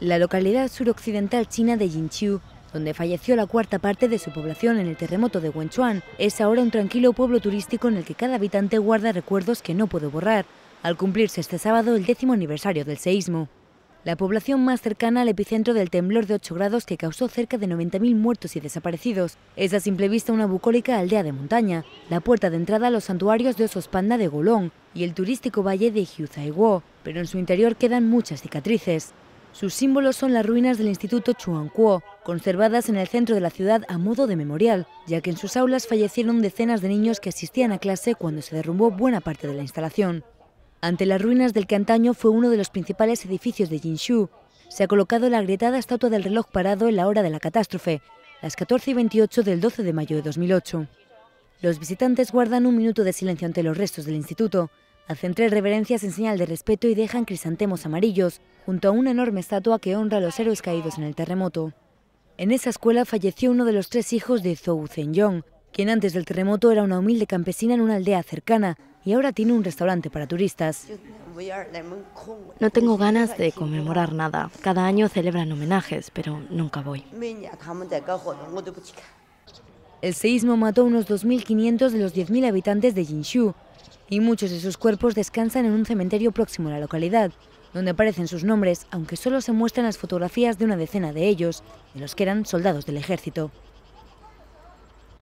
la localidad suroccidental china de Jinqiu, donde falleció la cuarta parte de su población en el terremoto de Wenchuan, es ahora un tranquilo pueblo turístico en el que cada habitante guarda recuerdos que no puede borrar, al cumplirse este sábado el décimo aniversario del seísmo. La población más cercana al epicentro del temblor de 8 grados que causó cerca de 90.000 muertos y desaparecidos es a simple vista una bucólica aldea de montaña, la puerta de entrada a los santuarios de osos panda de Golong y el turístico valle de Jiuzhaigou, pero en su interior quedan muchas cicatrices. Sus símbolos son las ruinas del Instituto Chuancuo, conservadas en el centro de la ciudad a modo de memorial, ya que en sus aulas fallecieron decenas de niños que asistían a clase cuando se derrumbó buena parte de la instalación. Ante las ruinas del que antaño fue uno de los principales edificios de Jinshu, se ha colocado la agrietada estatua del reloj parado en la hora de la catástrofe, las 14 y 28 del 12 de mayo de 2008. Los visitantes guardan un minuto de silencio ante los restos del instituto, Hacen tres reverencias en señal de respeto y dejan crisantemos amarillos junto a una enorme estatua que honra a los héroes caídos en el terremoto. En esa escuela falleció uno de los tres hijos de Zhou Zhenyong... quien antes del terremoto era una humilde campesina en una aldea cercana y ahora tiene un restaurante para turistas. No tengo ganas de conmemorar nada. Cada año celebran homenajes, pero nunca voy. El seísmo mató unos 2.500 de los 10.000 habitantes de Jinshu y muchos de sus cuerpos descansan en un cementerio próximo a la localidad, donde aparecen sus nombres, aunque solo se muestran las fotografías de una decena de ellos, de los que eran soldados del ejército.